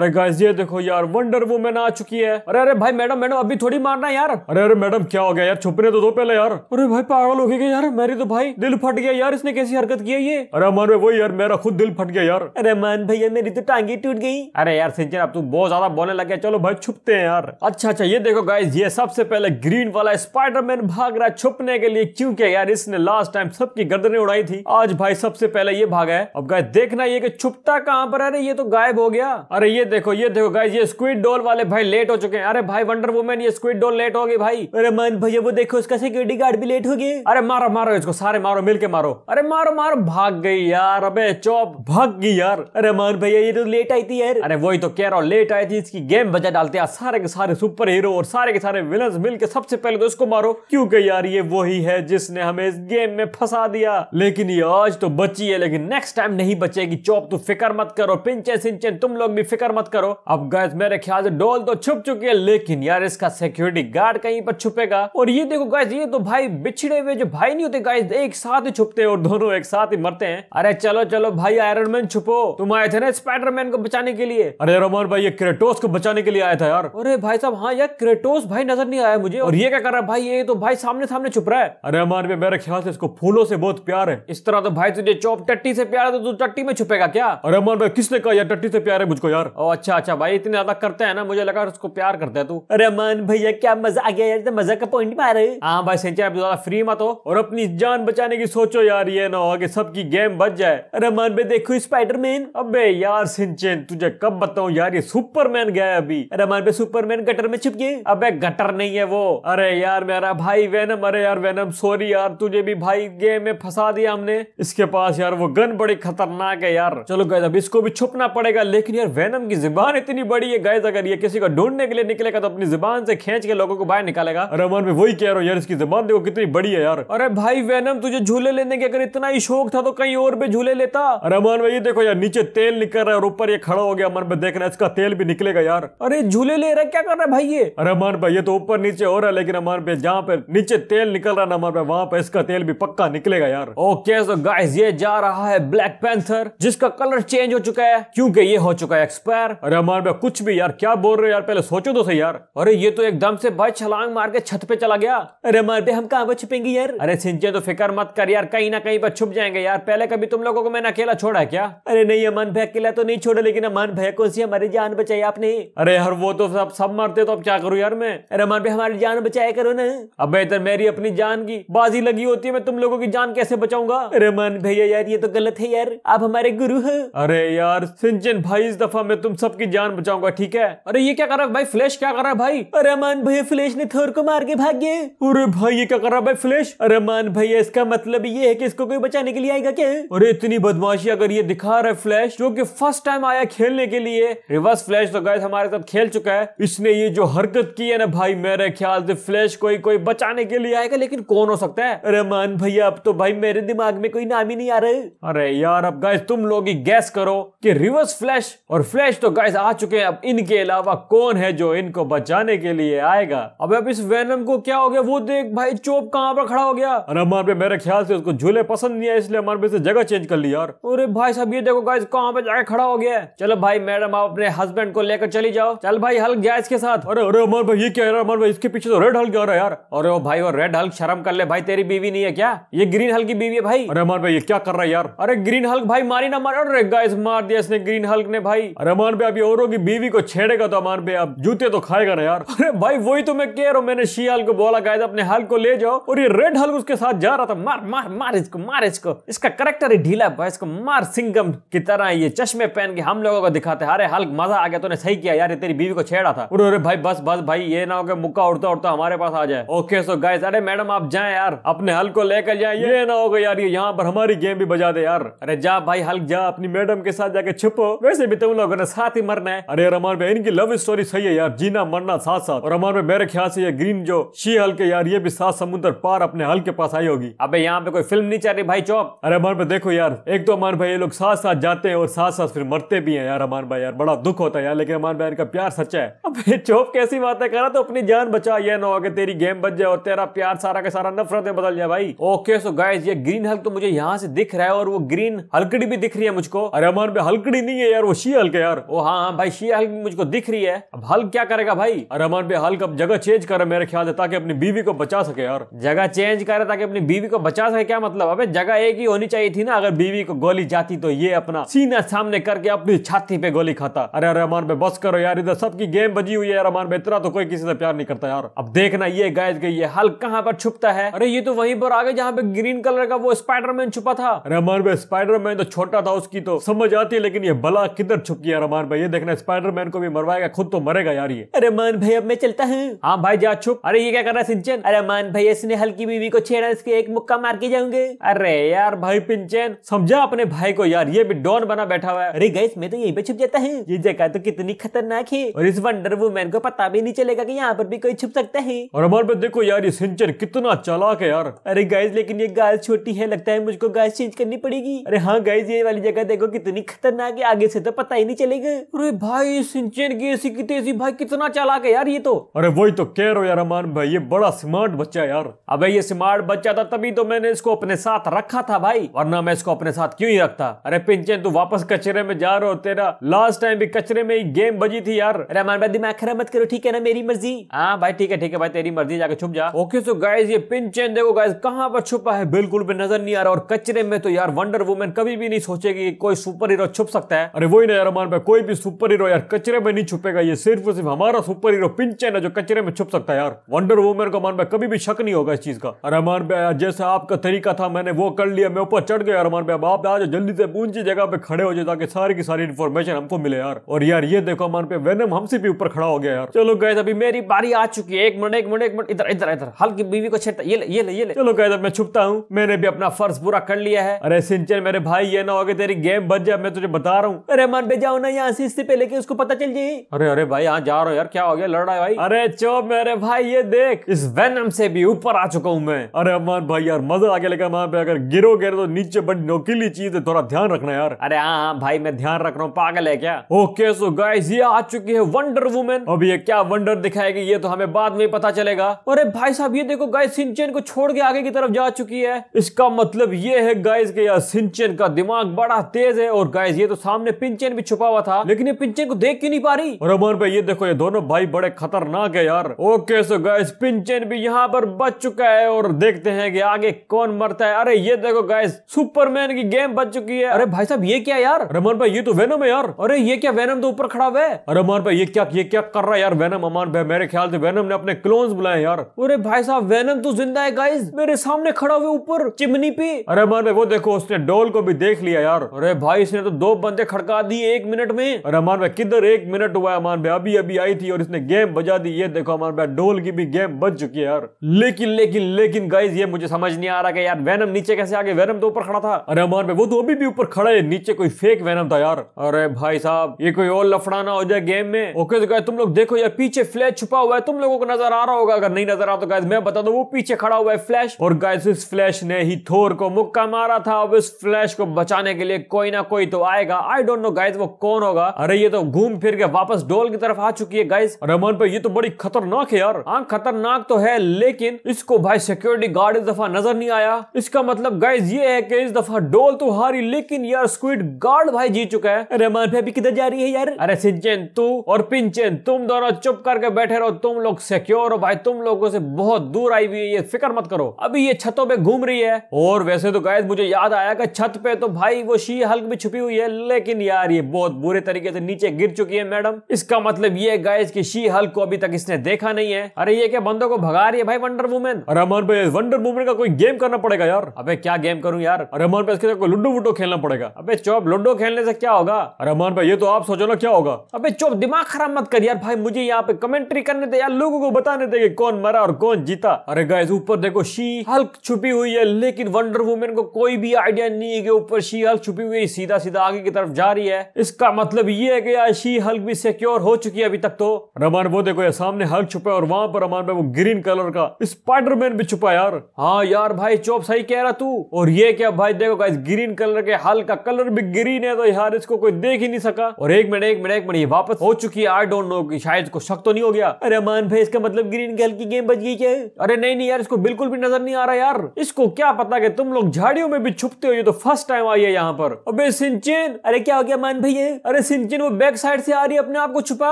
अरे गाइस ये देखो यार वंडर वुमेन आ चुकी है अरे अरे भाई मैडम मैडम अभी थोड़ी मारना यार अरे अरे मैडम क्या हो गया यार छुपने तो दो पहले यार अरे भाई पागल हो गए यार मेरी तो भाई दिल फट गया यार इसने कैसी हरकत की है ये अरे अमन भाई वही यार मेरा खुद दिल फट गया यार अरे मान भैया मेरी तो टांगी टूट गई अरे यार सिंचन अब तू बहुत ज्यादा बोलने लग गया चलो भाई छुपते हैं यार अच्छा अच्छा ये देखो गाइज ये सबसे पहले ग्रीन वाला स्पाइडरमैन भाग रहा है छुपने के लिए क्योंकि यार इसने लास्ट टाइम सबकी गर्दनें उड़ाई थी आज भाई सबसे पहले ये भागा है अब गाय देखना ये छुपता कहाँ पर अरे ये तो गायब हो गया अरे ये देखो ये देखो गाइज ये स्क्विड डॉल वाले भाई लेट हो चुके हैं अरे भाई वंडर वुमेन ये स्क्विड डॉल लेट हो गई भाई अरे मन भैया वो देखो उसका सिक्योरिटी गार्ड भी लेट हो गए अरे मारो मारो इसको सारे मारो मिल मारो अरे मारो मारो भाग गई यार अबे चौप भाग गई यार अरे मन भैया ये तो लेट आई थी यार अरे वही तो कह रहा हूँ लेट आई थी इसकी गेम बजा डालते हैं सारे के सारे सुपर हीरो और सारे के सारे विलन मिल के सबसे पहले तो इसको मारो क्योंकि यार ये वही है जिसने हमें इस गेम में फंसा दिया लेकिन ये आज तो बची है लेकिन नेक्स्ट टाइम नहीं बचेगी चौप तू फिक्र मत करो पिंचे सिंचे तुम लोग भी फिक्र मत करो अब गैस मेरे ख्याल से डोल तो छुप चुकी है लेकिन यार इसका सिक्योरिटी गार्ड कहीं पर छुपेगा और ये देखो गैस ये तो भाई बिछड़े हुए जो भाई नहीं होते गैस एक साथ ही छुपते हैं और दोनों एक साथ ही मरते हैं अरे चलो चलो भाई आयरन मैन छुपो तुम आए थे ना स्पाइडरमैन को बचाने के लिए अरे रोमन भाई ये क्रेटोस को बचाने के लिए आया था यार अरे भाई साहब हाँ यार क्रेटोस भाई नजर नहीं आया मुझे और ये क्या कर रहा है भाई ये तो भाई सामने सामने छुप रहा है अरे अमर भाई मेरे ख्याल से इसको फूलों से बहुत प्यार है इस तरह तो भाई तुझे चौप टट्टी से प्यार है तो तू टट्टी में छुपेगा क्या अरे अमर भाई किसने कहा यार टट्टी से प्यार है मुझको यार ओ अच्छा अच्छा भाई इतने ज्यादा करते हैं ना मुझे लगा उसको प्यार करता है तू अरे मन भैया क्या मजा आ गया यार मजा का पॉइंट मारे हाँ भाई सिंचर आप ज्यादा फ्री मत हो और अपनी जान बचाने की सोचो यार ये ना हो कि सबकी गेम बच जाए अरे मन भाई देखो स्पाइडरमैन अबे यार सिंचन तुझे कब बताऊं यार ये सुपरमैन गया अभी अरे मन भाई सुपरमैन गटर में छिप गए अबे गटर नहीं है वो अरे यार मेरा भाई वेनम अरे यार वेनम सॉरी यार तुझे भी भाई गेम में फंसा दिया हमने इसके पास यार वो गन बड़ी खतरनाक है यार चलो गए अब इसको भी छुपना पड़ेगा लेकिन यार वेनम की इसकी जुबान इतनी बड़ी है गैस अगर ये किसी को ढूंढने के लिए निकलेगा तो अपनी जुबान से खींच के लोगों को बाहर निकालेगा रमन में वही कह रहा हूँ यार इसकी जुबान देखो कितनी बड़ी है यार अरे भाई वैनम तुझे झूले लेने के अगर इतना ही शौक था तो कहीं और भी झूले लेता रमन में ये देखो यार नीचे तेल निकल रहा है और ऊपर ये खड़ा हो गया मन में देख रहा है इसका तेल भी निकलेगा यार अरे झूले ले रहा क्या कर रहा है भाई ये रमन भाई ये तो ऊपर नीचे हो रहा है लेकिन अमन पे जहाँ पे नीचे तेल निकल रहा है ना हमारे पे वहां पे इसका तेल भी पक्का निकलेगा यार ओके सो गाइस ये जा रहा है ब्लैक पैंथर जिसका कलर चेंज हो चुका है क्योंकि ये हो चुका है एक्सपायर रहा यार अरे अमर भाई कुछ भी यार क्या बोल रहे हो यार पहले सोचो तो सही यार अरे ये तो एकदम से भाई छलांग मार के छत पे चला गया अरे अमर भाई हम कहाँ पर छुपेंगे यार अरे सिंचे तो फिक्र मत कर यार कहीं ना कहीं पर छुप जाएंगे यार पहले कभी तुम लोगों को मैंने अकेला छोड़ा है क्या अरे नहीं अमन भाई अकेला तो नहीं छोड़ा लेकिन अमन भाई कौन सी हमारी जान बचाई आपने अरे यार वो तो सब सब मरते तो अब क्या करूँ यार मैं अरे अमन भाई हमारी जान बचाया करो ना अब इधर मेरी अपनी जान की बाजी लगी होती है मैं तुम लोगों की जान कैसे बचाऊंगा अरे अमन भैया यार ये तो गलत है यार आप हमारे गुरु है अरे यार सिंचन भाई इस दफा मैं तुम सबकी जान बचाऊंगा ठीक है अरे ये क्या कर रहा है भाई फ्लैश क्या कर रहा है भाई अरे मान भैया फ्लैश ने थोर को मार के भाग गए अरे भाई ये क्या कर रहा है भाई फ्लैश अरे मान भैया इसका मतलब ये है कि इसको कोई बचाने के लिए आएगा क्या अरे इतनी बदमाशी अगर ये दिखा रहा है फ्लैश जो की फर्स्ट टाइम आया खेलने के लिए रिवर्स फ्लैश तो गए हमारे साथ खेल चुका है इसने ये जो हरकत की है ना भाई मेरे ख्याल से फ्लैश कोई कोई बचाने के लिए आएगा लेकिन कौन हो सकता है अरे मान भैया अब तो भाई मेरे दिमाग में कोई नाम ही नहीं आ रहे अरे यार अब गाइस तुम लोग ही गैस करो कि रिवर्स फ्लैश और फ्लैश वेस्ट तो गाइस आ चुके हैं अब इनके अलावा कौन है जो इनको बचाने के लिए आएगा अब अब इस वैनम को क्या हो गया वो देख भाई चोप कहाँ पर खड़ा हो गया अरे हमारे पे मेरे ख्याल से उसको झूले पसंद नहीं है इसलिए हमारे पे से जगह चेंज कर ली यार अरे भाई सब ये देखो गाइस कहाँ पे जाके खड़ा हो गया चलो भाई मैडम आप अपने हस्बैंड को लेकर चली जाओ चल भाई हल्क जाए इसके साथ अरे अरे अमर भाई ये क्या है अमर भाई इसके पीछे तो रेड हल्क आ रहा है यार अरे वो भाई वो रेड हल्क शर्म कर ले भाई तेरी बीवी नहीं है क्या ये ग्रीन हल्क की बीवी है भाई अरे अमर भाई ये क्या कर रहा है यार अरे ग्रीन हल्क भाई मारी ना मारे अरे गाइस मार दिया इसने ग्रीन हल्क ने भाई अरे अमर अमान पे आप ये औरों की बीवी को छेड़ेगा तो अमान पे अब जूते तो खाएगा ना यार अरे भाई वही तो मैं कह रहा हूँ मैंने शियाल को बोला गायद अपने हल को ले जाओ और ये रेड हल उसके साथ जा रहा था मार मार मार इसको मार इसको इसका करेक्टर ही ढीला भाई इसको मार सिंगम की तरह ये चश्मे पहन के हम लोगों को दिखाते अरे हल मजा आ गया तूने सही किया यार तेरी बीवी को छेड़ा था और अरे भाई बस बस भाई ये ना हो गया मुक्का उड़ता उड़ता हमारे पास आ जाए ओके सो गाइस अरे मैडम आप जाए यार अपने हल को लेकर जाए ये ना होगा यार ये यहाँ पर हमारी गेम भी बजा दे यार अरे जा भाई हल्क जा अपनी मैडम के साथ जाके छुपो वैसे भी तुम लोगों ने साथ ही मरना है अरे रमान भाई इनकी लव स्टोरी सही है यार जीना मरना साथ साथ और रमान भाई मेरे ख्याल से ये ग्रीन जो शी हल के यार ये भी सात समुद्र पार अपने हल के पास आई होगी अब यहाँ पे कोई फिल्म नहीं चाह रही भाई चौक अरे रमान भाई देखो यार एक तो अमान भाई ये लोग साथ साथ जाते हैं और साथ साथ फिर मरते भी है यार रमान भाई यार बड़ा दुख होता है यार लेकिन अमान भाई इनका प्यार सच्चा है अब चौप कैसी है करा तो अपनी जान बचा ये ना हो कि तेरी गेम बच जाए और तेरा प्यार सारा का सारा नफरत में बदल जाए भाई ओके सो गाय ये ग्रीन हल्क तो मुझे यहाँ से दिख रहा है और वो ग्रीन हल्कड़ी भी दिख रही है मुझको अरे अमान भाई हल्कड़ी नहीं है यार वो शी हल्क यार ओ हाँ, हाँ भाई शी हल्क मुझको दिख रही है अब हल्क क्या करेगा भाई रमन भाई हल्क अब जगह चेंज करे मेरे ख्याल से ताकि अपनी बीवी को बचा सके यार जगह चेंज करे ताकि अपनी बीवी को बचा सके क्या मतलब अबे जगह एक ही होनी चाहिए थी ना अगर बीवी को गोली जाती तो ये अपना सीना सामने करके अपनी छाती पे गोली खाता अरे अमान पे बस करो यार इधर सबकी गेम बजी हुई है अमान भाई इतना तो कोई किसी से प्यार नहीं करता यार अब देखना ये गायज गई है हल्क कहाँ पर छुपता है अरे ये तो वहीं पर आगे जहाँ पे ग्रीन कलर का वो स्पाइडरमैन छुपा था रमान भाई स्पाइडरमैन तो छोटा था उसकी तो समझ आती है लेकिन ये बला किधर छुप गया रमान मान भाई ये देखना स्पाइडरमैन को भी मरवाएगा खुद तो मरेगा यार ये अरे मान भाई अब मैं चलता हूँ हाँ भाई जा छुप अरे ये क्या कर रहा है सिंचन अरे मान भाई इसने हल्की बीवी को छेड़ा इसके एक मुक्का मार के जाऊंगे अरे यार भाई पिंचन समझा अपने भाई को यार ये भी डॉन बना बैठा हुआ है अरे गैस मैं तो यही पे छुप जाता हूँ ये जगह तो कितनी खतरनाक है और इस वंडर वुमेन को पता भी नहीं चलेगा की यहाँ पर भी कोई छुप सकता है और अमर भाई देखो यार ये सिंचन कितना चालाक है यार अरे गैस लेकिन ये गाय छोटी है लगता है मुझको गाय चेंज करनी पड़ेगी अरे हाँ गैस ये वाली जगह देखो कितनी खतरनाक है आगे से तो पता ही नहीं चलेगा गए अरे भाई सिंचन की ऐसी की तेजी भाई कितना चालाक है यार ये तो अरे वही तो कह रहा यार अमान भाई ये बड़ा स्मार्ट बच्चा यार अबे ये स्मार्ट बच्चा था तभी तो मैंने इसको अपने साथ रखा था भाई वरना मैं इसको अपने साथ क्यों ही रखता अरे पिंचन तू वापस कचरे में जा रहा हो तेरा लास्ट टाइम भी कचरे में ही गेम बजी थी यार अरे अमान भाई दिमाग खराब मत करो ठीक है ना मेरी मर्जी हाँ भाई ठीक है ठीक है भाई तेरी मर्जी जाके छुप जा ओके सो गाइज ये पिंचन देखो गाइज कहाँ पर छुपा है बिल्कुल भी नजर नहीं आ रहा और कचरे में तो यार वंडर वुमेन कभी भी नहीं सोचेगी कोई सुपर हीरो छुप सकता है अरे वही ना यार अमान भाई कोई कोई भी सुपर हीरो यार कचरे में नहीं छुपेगा ये सिर्फ और सिर्फ हमारा सुपर हीरो पिंचन है जो कचरे में छुप सकता है यार वंडर वुमेन को मान भाई कभी भी शक नहीं होगा इस चीज का अरे अमान भाई जैसे आपका तरीका था मैंने वो कर लिया मैं ऊपर चढ़ गया अरमान भाई आप आज जल्दी से ऊंची जगह पे खड़े हो जाए ताकि सारी की सारी इन्फॉर्मेशन हमको मिले यार और यार ये देखो अमान पे वेनम हमसे भी ऊपर खड़ा हो गया यार चलो गए अभी मेरी बारी आ चुकी है एक मिनट एक मिनट एक मिनट इधर इधर इधर हल्की बीवी को छेड़ता ये ये ले ले चलो गए मैं छुपता हूँ मैंने भी अपना फर्ज पूरा कर लिया है अरे सिंचन मेरे भाई ये ना हो गए तेरी गेम बच जाए मैं तुझे बता रहा हूँ अरे मान पे जाओ ना यहाँ से इससे पहले कि उसको पता चल जाए अरे अरे भाई यहाँ जा रहा यार क्या हो गया लड़ रहा है भाई अरे चो मेरे भाई ये देख इस वेनम से भी ऊपर आ चुका हूँ मैं अरे अमर भाई यार मजा आ गया लेकिन वहाँ पे अगर गिरो गिरोगे तो नीचे बड़ी नोकीली चीज है थोड़ा ध्यान रखना यार अरे हाँ हाँ भाई मैं ध्यान रख रहा हूँ पागल है क्या ओके सो गाइस ये आ चुकी है वंडर वुमेन अब ये क्या वंडर दिखाएगी ये तो हमें बाद में पता चलेगा अरे भाई साहब ये देखो गाइस सिंचन को छोड़ के आगे की तरफ जा चुकी है इसका मतलब ये है गाइस के यार सिंचन का दिमाग बड़ा तेज है और गाइस ये तो सामने पिंचन भी छुपा हुआ था था लेकिन ये पिंचे को देख क्यों नहीं पा रही और अमन भाई ये देखो ये दोनों भाई बड़े खतरनाक है यार ओके सो गैस पिंचन भी यहाँ पर बच चुका है और देखते हैं कि आगे कौन मरता है अरे ये देखो गैस सुपरमैन की गेम बच चुकी है अरे भाई साहब ये क्या यार रमन भाई ये तो वेनम है यार अरे ये क्या वेनम तो ऊपर खड़ा हुआ है रमन भाई ये क्या ये क्या कर रहा है यार वेनम अमान भाई मेरे ख्याल से वेनम ने अपने क्लोन्स बुलाए यार अरे भाई साहब वेनम तो जिंदा है गाइस मेरे सामने खड़ा हुआ ऊपर चिमनी पे अरे अमान भाई वो देखो उसने डोल को भी देख लिया यार अरे भाई इसने तो दो बंदे खड़का दिए एक मिनट में और अमान भाई किधर एक मिनट हुआ है अमान भाई अभी अभी आई थी और इसने गेम बजा दी ये देखो अमान भाई ढोल की भी गेम बज चुकी है यार लेकिन लेकिन लेकिन गाइज ये मुझे समझ नहीं आ रहा कि यार वैनम नीचे कैसे आ गए वेनम तो ऊपर खड़ा था अरे अमान भाई वो तो अभी भी ऊपर खड़ा है नीचे कोई फेक वैनम था यार अरे भाई साहब ये कोई और लफड़ाना हो जाए गेम में ओके तो गाय तुम लोग देखो यार पीछे फ्लैश छुपा हुआ है तुम लोगों को नजर आ रहा होगा अगर नहीं नजर आ तो गाय मैं बता दू वो पीछे खड़ा हुआ है फ्लैश और गाय इस फ्लैश ने ही थोर को मुक्का मारा था अब इस फ्लैश को बचाने के लिए कोई ना कोई तो आएगा आई डोंट नो गाइज वो कौन होगा अरे ये तो घूम फिर के वापस डोल की तरफ आ चुकी है गाइस रहमान पे ये तो बड़ी खतरनाक है यार हाँ खतरनाक तो है लेकिन इसको भाई सिक्योरिटी गार्ड इस दफा नजर नहीं आया इसका मतलब गाइज ये है की इस दफा डोल तो हारी लेकिन यार स्क्विड गार्ड भाई जीत चुका है रहमान पे भी किधर जा रही है यार अरे सिंचन तू और पिंचन तुम दोनों चुप करके बैठे रहो तुम लोग सिक्योर हो भाई तुम लोगों से बहुत दूर आई हुई है ये फिक्र मत करो अभी ये छतों पे घूम रही है और वैसे तो गायद मुझे याद आया कि छत पे तो भाई वो शी हल्क भी छुपी हुई है लेकिन यार ये बहुत बुरे पूरे तरीके से नीचे गिर चुकी है मैडम इसका मतलब ये है गाइस कि शी हल्क को अभी तक इसने देखा नहीं है अरे ये क्या बंदों को भगा रही है भाई वंडर वुमेन अरे अमन पे वंडर वुमेन का कोई गेम करना पड़ेगा यार अबे क्या गेम करूं यार अरे अमन पे इसके साथ लुडो वुडो खेलना पड़ेगा अबे चौप लूडो खेलने से क्या होगा अरे अमन पे ये तो आप सोचो ना क्या होगा अबे चौप दिमाग खराब मत कर यार भाई मुझे यहाँ पे कमेंट्री करने दे यार लोगों को बताने दे कि कौन मरा और कौन जीता अरे गाइस ऊपर देखो शी हल्क छुपी हुई है लेकिन वंडर वुमेन को कोई भी आइडिया नहीं है कि ऊपर शी हल्क छुपी हुई है सीधा सीधा आगे की तरफ जा रही है इसका मतलब मतलब ये है कि आशी हल्क भी सिक्योर हो चुकी है अभी तक तो रमान वो देखो यार सामने हल्क छुपा और वहां पर रमान भाई वो ग्रीन कलर का स्पाइडरमैन भी छुपा यार हाँ यार भाई चौप सही कह रहा तू और ये क्या भाई देखो गाइस ग्रीन कलर के हल्क का कलर भी ग्रीन है तो यार इसको कोई देख ही नहीं सका और एक मिनट एक मिनट एक मिनट ये वापस हो चुकी है आई डोंट नो की शायद को शक तो नहीं हो गया अरे रमान भाई इसका मतलब ग्रीन के हल्की गेम बच गई क्या अरे नहीं नहीं यार इसको बिल्कुल भी नजर नहीं आ रहा यार इसको क्या पता कि तुम लोग झाड़ियों में भी छुपते हो ये तो फर्स्ट टाइम आई है यहाँ पर अबे सिंचेन अरे क्या हो गया मान भाई अरे अरे सिंचन वो बैक साइड से आ रही है अपने आप को छुपा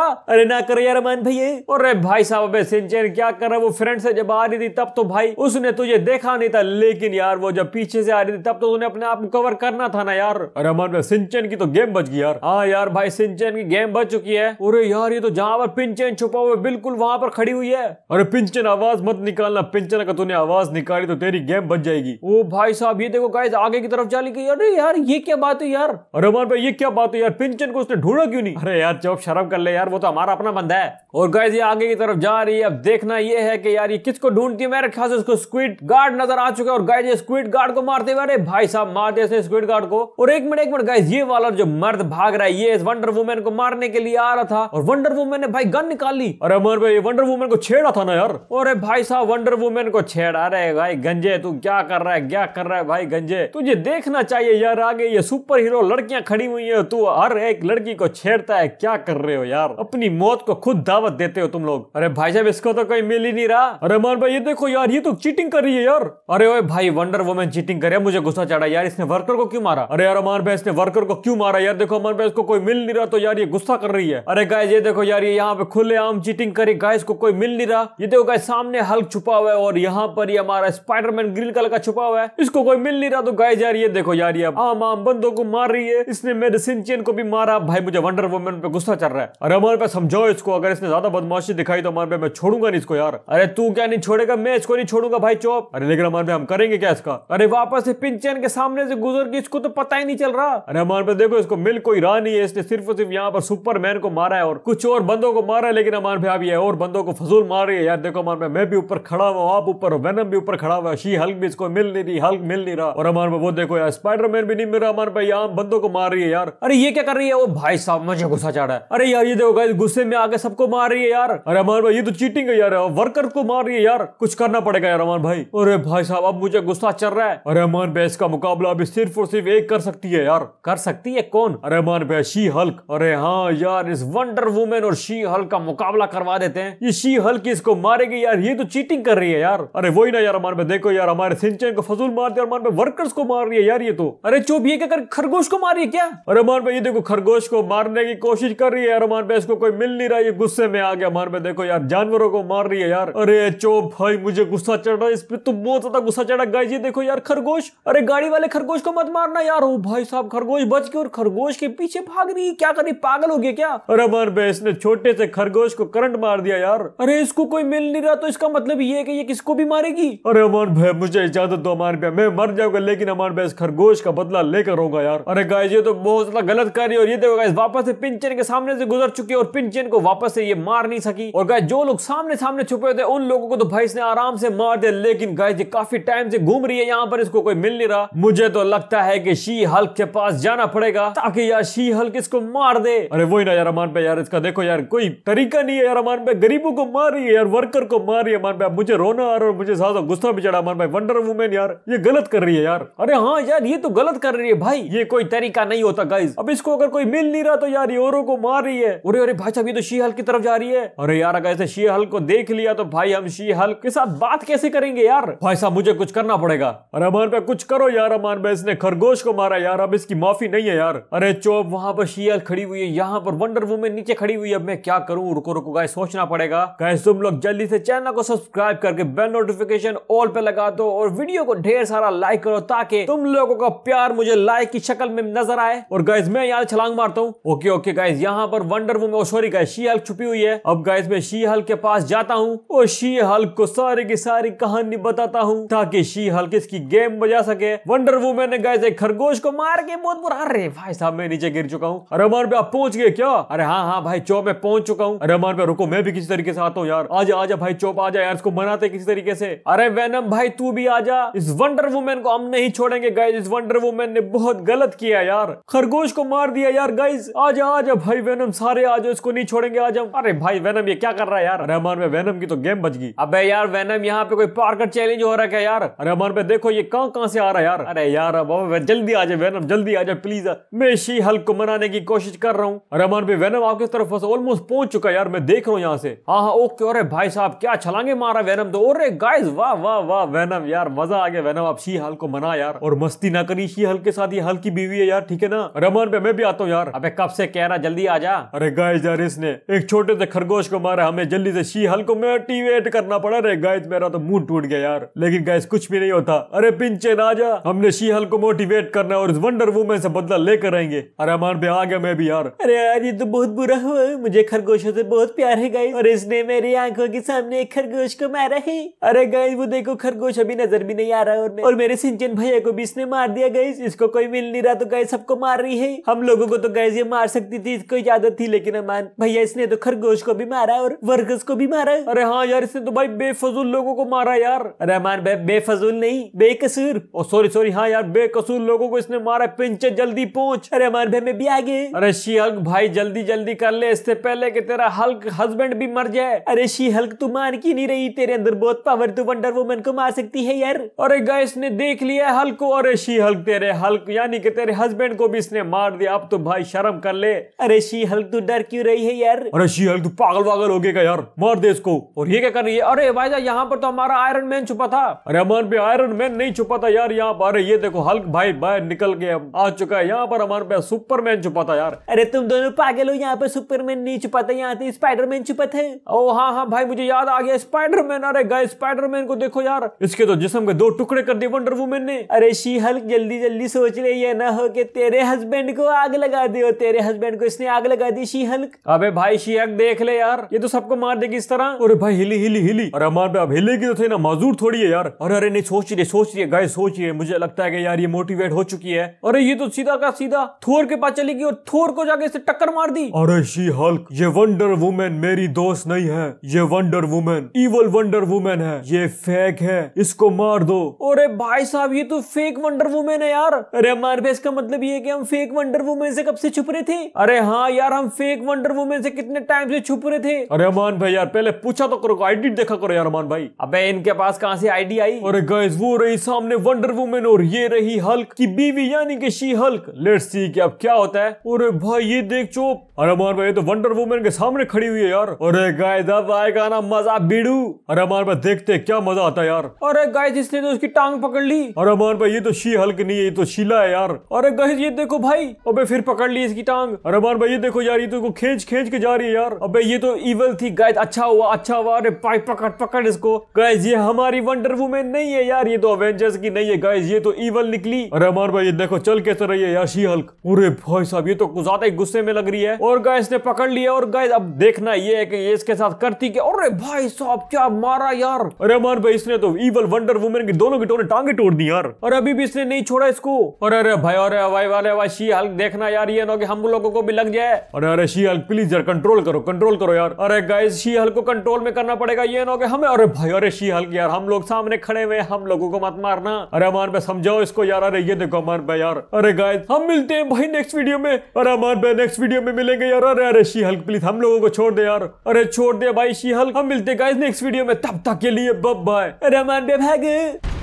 अरे ना करे यार मान भाई और अरे भाई साहब अबे सिंचन क्या कर रहा है वो फ्रेंड से जब आ रही थी तब तो भाई उसने तुझे देखा नहीं था लेकिन यार वो जब पीछे से आ रही थी तब तो उन्हें अपने आप को कवर करना था ना यार अरे मान भाई सिंचन की तो गेम बच गई यार हाँ यार भाई सिंचन की गेम बच चुकी है अरे यार ये तो जहाँ पर पिंचन छुपा हुआ बिल्कुल वहां पर खड़ी हुई है अरे पिंचन आवाज मत निकालना पिंचन का तूने आवाज निकाली तो तेरी गेम बच जाएगी ओ भाई साहब ये देखो गाइस आगे की तरफ चली गई अरे यार ये क्या बात है यार अरे मान भाई ये क्या बात है यार पिंचन को उसने ढूंढा क्यों नहीं अरे यार जब शर्म कर ले यार वो तो हमारा अपना बंदा है और गाइज ये आगे की तरफ जा रही है अब देखना ये है कि यार ये किसको ढूंढती है मेरे ख्याल से उसको स्क्विड गार्ड नजर आ चुका है और गाइज ये स्क्विड गार्ड को मारते हुए अरे भाई साहब मार दे इसने स्क्विड गार्ड को और एक मिनट एक मिनट गाइज ये वाला जो मर्द भाग रहा है ये इस वंडर वुमेन को मारने के लिए आ रहा था और वंडर वुमेन ने भाई गन निकाल ली अरे अमर भाई वंडर वुमेन को छेड़ा था ना यार अरे भाई साहब वंडर वुमेन को छेड़ा रहे भाई गंजे तू क्या कर रहा है क्या कर रहा है भाई गंजे तुझे देखना चाहिए यार आगे ये सुपर हीरो लड़कियां खड़ी हुई है तू हर एक लड़की को छेड़ता है क्या कर रहे हो यार अपनी मौत को खुद दावा दावत देते हो तुम लोग अरे भाई साहब इसको तो कोई मिल ही नहीं रहा अरे मोहन भाई ये देखो यार ये तो चीटिंग कर रही है यार अरे ओए भाई वंडर वुमेन चीटिंग करे मुझे गुस्सा चढ़ा यार इसने वर्कर को क्यों मारा अरे यार अमान भाई इसने वर्कर को क्यों मारा यार देखो अमान भाई इसको कोई मिल नहीं रहा तो यार ये गुस्सा कर रही है अरे गाय ये देखो यार ये यहाँ पे खुले आम चीटिंग करी गाय इसको कोई मिल नहीं रहा ये देखो गाय सामने हल्क छुपा हुआ है और यहाँ पर ये हमारा स्पाइडरमैन ग्रीन कलर का छुपा हुआ है इसको कोई मिल नहीं रहा तो गाय यार ये देखो यार ये आम आम बंदों को मार रही है इसने मेरे सिंचियन को भी मारा भाई मुझे वंडर वुमेन पे गुस्सा चढ़ रहा है अरे अमान भाई समझाओ इसको अगर इसने ज्यादा बदमाशी दिखाई तो हमारे मैं छोड़ूंगा नहीं इसको यार अरे तू क्या नहीं छोड़ेगा मैं इसको नहीं छोड़ूंगा भाई चौप अरे लेकिन हमारे हम करेंगे क्या इसका अरे वापस से पिंचन के सामने से गुजर के इसको तो पता ही नहीं चल रहा अरे हमारे देखो इसको मिल कोई रहा नहीं है इसने सिर्फ सिर्फ यहाँ पर सुपरमैन को मारा है और कुछ और बंदों को मारा है लेकिन हमारे भाई अब ये और बंदों को फजूल मार रही है यार देखो हमारे मैं भी ऊपर खड़ा हुआ आप ऊपर हो वेनम भी ऊपर खड़ा हुआ शी हल्क भी इसको मिल नहीं रही हल्क मिल नहीं रहा और हमारे वो देखो यार स्पाइडरमैन भी नहीं मिल रहा हमारे भाई यहाँ बंदों को मार रही है यार अरे ये क्या कर रही है वो भाई साहब मुझे गुस्सा चढ़ा है अरे यार ये देखो गुस्से में आगे सबको मार रही है यार अरे अमान भाई ये तो चीटिंग है यार वर्कर को मार रही है यार कुछ करना पड़ेगा यार अमान भाई अरे भाई साहब अब मुझे गुस्सा चल रहा है अरे अमान भाई इसका मुकाबला अभी सिर्फ और सिर्फ एक कर सकती है यार कर सकती है कौन अरे अमान भाई शी हल्क अरे हाँ यार इस वंडर वुमेन और शी हल्क का मुकाबला करवा देते हैं ये शी हल्क इसको मारेगी यार ये तो चीटिंग कर रही है यार अरे वही ना यार अमान भाई देखो यार हमारे सिंचन को फजूल मार दिया अमान भाई वर्कर्स को मार रही है यार ये तो अरे चुप ये क्या कर खरगोश को मार रही है क्या अरे अमान भाई ये देखो खरगोश को मारने की कोशिश कर रही है यार अमान भाई इसको कोई मिल नहीं रहा है गुस्से गुस्से में आ गया मार में देखो यार जानवरों को मार रही है यार अरे चो भाई मुझे गुस्सा चढ़ रहा है इस पर तो बहुत ज्यादा गुस्सा चढ़ा गाय जी देखो यार खरगोश अरे गाड़ी वाले खरगोश को मत मारना यार ओ भाई साहब खरगोश बच के और खरगोश के पीछे भाग रही क्या करी पागल हो गया क्या अरे मार में इसने छोटे से खरगोश को करंट मार दिया यार अरे इसको कोई मिल नहीं रहा तो इसका मतलब ये है कि ये किसको भी मारेगी अरे अमान भाई मुझे इजाजत दो अमान भाई मैं मर जाऊंगा लेकिन अमान भाई इस खरगोश का बदला लेकर होगा यार अरे गाय ये तो बहुत ज्यादा गलत कार्य और ये देखो गाइस वापस से पिंचन के सामने से गुजर चुकी है और पिंचन को वापस से ये मार नहीं सकी और गाय जो लोग सामने सामने छुपे थे उन लोगों को तो भाई इसने आराम से मार दिया लेकिन गाय जी काफी टाइम से घूम रही है यहाँ पर इसको कोई मिल नहीं रहा मुझे तो लगता है की शी हल्क के पास जाना पड़ेगा ताकि यार शी हल्क इसको मार दे अरे वही ना यार अमान पे यार इसका देखो यार कोई तरीका नहीं है यार अमान पे गरीबों को मार रही है यार वर्कर को मार रही है अमान भाई मुझे रोना आ रहा है मुझे ज्यादा गुस्सा भी चढ़ा अमान भाई वंडर वुमेन यार ये गलत कर रही है यार अरे हाँ यार ये तो गलत कर रही है भाई ये कोई तरीका नहीं होता गाइज अब इसको अगर कोई मिल नहीं रहा तो यार ये औरों को मार रही है अरे अरे भाई साहब ये तो शी हल्क की तरफ जा रही है अरे यार अगर ऐसे शी हल्क को देख लिया तो भाई हम शी हल्क के साथ बात कैसे करेंगे यार भाई साहब मुझे कुछ करना पड़ेगा अरे अमान पे कुछ करो यार अमान भाई इसने खरगोश को मारा यार अब इसकी माफी नहीं है यार अरे चोप वहां पर शी हल्क खड़ी हुई है यहाँ पर वंडर वुमेन नीचे खड़ी हुई है अब मैं क्या करूँ रुको रुको गाय सोचना पड़ेगा गाय तुम लोग जल्दी से चैनल को सब्सक्राइब करके बेल नोटिफिकेशन ऑल पे लगा दो और वीडियो को ढेर सारा लाइक करो ताकि तुम लोगों का प्यार मुझे लाइक की शक्ल में नजर आए और गाइज मैं यहाँ छलांग मारता हूँ ओके ओके गाइज यहाँ पर wonder woman sorry guy she hulk छुपी हुई हुई है अब गाइस मैं शी हल्क के पास जाता हूँ और शी हल्क को सारे की सारी कहानी बताता हूँ ताकि शी हल्क इसकी गेम बजा सके वंडर वुमेन ने गाइस एक खरगोश को मार के बहुत बुरा अरे भाई साहब मैं नीचे गिर चुका हूँ अरे अमर आप पहुंच गए क्या अरे हाँ हाँ भाई चौप में पहुंच चुका हूँ अरे अमर रुको मैं भी किसी तरीके से आता हूँ यार आज आ जा भाई चौप आ जा यार इसको मनाते किसी तरीके से अरे वैनम भाई तू भी आ जा इस वंडर वुमेन को हम नहीं छोड़ेंगे गाइज इस वंडर वुमेन ने बहुत गलत किया यार खरगोश को मार दिया यार गाइज आ जा भाई वैनम सारे आ जाओ इसको नहीं छोड़ेंगे आज हम अरे भाई वेनम ये क्या कर रहा है यार रहमान में वेनम की तो गेम बच गई अब यार वेनम यहाँ पे कोई पार्कर चैलेंज हो रहा है क्या यार रहमान पे देखो ये कहाँ कहाँ से आ रहा है यार अरे यार अब जल्दी आ जाए वेनम जल्दी आ जाए प्लीज मैं शी हल्क को मनाने की कोशिश कर रहा हूँ रहमान पे वेनम आपके तरफ ऑलमोस्ट पहुंच चुका है यार मैं देख रहा हूँ यहाँ से हाँ हाँ ओके अरे भाई साहब क्या छलांगे मारा वेनम तो अरे गाइस वाह वाह वाह वेनम यार मजा आ गया वेनम आप शी हल्क को मना यार और मस्ती ना करी शी हल्क के साथ ये हल्की बीवी है यार ठीक है ना रहमान पे मैं भी आता हूँ यार अब कब से कह रहा जल्दी आ जा अरे गाइस यार इसने एक छोटे से खरगोश को मारा हमें जल्दी से शी हल को मोटिवेट करना पड़ा रे गाय मेरा तो मुंह टूट गया यार लेकिन गाय कुछ भी नहीं होता अरे पिंचे ना जा हमने शी हल को मोटिवेट करना और इस वंडर वुमेन से बदला लेकर आएंगे अरे अमान पे आ गया मैं भी यार अरे यार ये तो बहुत बुरा हुआ मुझे खरगोशों से बहुत प्यार है गाय और इसने मेरी आंखों के सामने एक खरगोश को मारा है अरे गाय वो देखो खरगोश अभी नजर भी नहीं आ रहा और, और मेरे सिंचन भैया को भी इसने मार दिया गाइस इसको कोई मिल नहीं रहा तो गाय सबको मार रही है हम लोगों को तो गाय ये मार सकती थी इसको इजाजत थी लेकिन अमान भैया इसने तो खरगोश खरगोश को भी मारा और वर्कर्स को भी मारा अरे हाँ यार इसने तो भाई बेफजूल लोगों को मारा यार रहमान भाई बेफजूल नहीं बेकसूर और सॉरी सॉरी हाँ यार बेकसूर लोगों को इसने मारा पिंचे जल्दी पहुंच रहमान भाई मैं भी आगे अरे शी हल्क भाई जल्दी जल्दी कर ले इससे पहले की तेरा हल्क हस्बैंड भी मर जाए अरे शी हल्क तू मार की नहीं रही तेरे अंदर बहुत पावर तू वंडर वुमन को मार सकती है यार अरे गाय इसने देख लिया हल्क को अरे शी हल्क तेरे हल्क यानी कि तेरे हस्बैंड को भी इसने मार दिया अब तो भाई शर्म कर ले अरे शी हल्क तू डर क्यों रही है यार अरे शी जी हल्क पागल वागल हो गया यार मार दे इसको और ये क्या कर रही है अरे भाई साहब यहाँ पर तो हमारा आयरन मैन छुपा था अरे हमारे पे आयरन मैन नहीं छुपा था यार यहाँ पर अरे ये देखो हल्क भाई बाहर निकल के आ चुका है यहाँ पर हमारे पे सुपरमैन छुपा था यार अरे तुम दोनों पागल हो यहाँ पे सुपरमैन नहीं छुपा था यहाँ स्पाइडर मैन छुपा थे ओ हाँ हाँ भाई मुझे याद आ गया स्पाइडर मैन अरे गए मैन को देखो यार इसके तो जिसम के दो टुकड़े कर दिए वंडर वुमेन ने अरे शी हल्क जल्दी जल्दी सोच ले ये ना हो के तेरे हस्बैंड को आग लगा दी और तेरे हस्बैंड को इसने आग लगा दी शी हल्क अबे भाई शी हल्क देख ले यार ये तो सबको मार देगी इस तरह अरे भाई हिली हिली हिली अरे हमारे पे अब हिलेगी तो थे ना मजदूर थोड़ी है यार अरे अरे नहीं सोच रही सोच रही है गाय सोच रही है मुझे लगता है कि यार ये मोटिवेट हो चुकी है अरे ये तो सीधा का सीधा थोर के पास चली गई और थोर को जाके इसे टक्कर मार दी अरे शी हल्क ये वंडर वुमेन मेरी दोस्त नहीं है ये wonder woman evil wonder woman है ये फेक है इसको मार दो अरे भाई साहब ये तो फेक वंडर वुमेन है यार अरे हमारे पे इसका मतलब ये है कि हम फेक वंडर वुमेन से कब से छुप रहे थे अरे हाँ यार हम फेक वंडर वुमेन से कितने टाइम टाइम से छुप रहे थे अरे अमान भाई यार पहले पूछा तो करो आईडी देखा करो यार अमान भाई अबे इनके पास कहाँ से आईडी आई अरे गाइस वो रही सामने वंडर वुमेन और ये रही हल्क की बीवी यानी कि शी हल्क लेट्स सी कि अब क्या होता है अरे भाई ये देख चोप अरे अमान भाई ये तो वंडर वुमेन के सामने खड़ी हुई है यार अरे गाइस अब आएगा ना मजा बीड़ू अरे अमान भाई देखते क्या मजा आता है यार अरे गाइस इसने तो उसकी टांग पकड़ ली अरे अमान भाई ये तो शी हल्क नहीं है ये तो शीला है यार अरे गाइस ये देखो भाई अबे फिर पकड़ ली इसकी टांग अरे अमान भाई ये देखो यार ये तो खींच खींच के जा रही है यार अबे ये तो इवल थी गाइस अच्छा हुआ अच्छा हुआ अरे पाई पकड़ पकड़ इसको गाइस ये हमारी वंडर वुमेन नहीं है यार ये तो अवेंजर्स की नहीं है गाइस ये तो इवल निकली अरे अमर भाई ये देखो चल कैसे रही है यार शी हल्क अरे भाई साहब ये तो ज्यादा ही गुस्से में लग रही है और गाइस ने पकड़ लिया और गाइस अब देखना ये है कि ये इसके साथ करती क्या अरे भाई साहब क्या मारा यार अरे अमर भाई इसने तो इवल वंडर वुमेन की दोनों की टोने टांगे तोड़ दी यार और अभी भी इसने नहीं छोड़ा इसको अरे अरे भाई अरे भाई वाले भाई शी हल्क देखना यार ये ना कि हम लोगों को भी लग जाए अरे अरे शी हल्क प्लीज यार कंट्रोल करो कंट्रोल करो यार अरे गाइस शी हल्क को कंट्रोल में करना पड़ेगा ये ना कि हमें अरे भाई अरे शी हल्क यार हम लोग सामने खड़े हुए हम लोगों को मत मारना अरे अमान भाई समझाओ इसको यार अरे ये देखो अमान भाई यार अरे गाइस हम मिलते हैं भाई नेक्स्ट वीडियो में अरे अमान भाई नेक्स्ट वीडियो में मिलेंगे यार अरे अरे शी हल्क प्लीज हम लोगों को छोड़ दे यार अरे छोड़ दे भाई शी हल्क हम मिलते गाइज नेक्स्ट वीडियो में तब तक के लिए बब बाय अरे अमान भाई भाग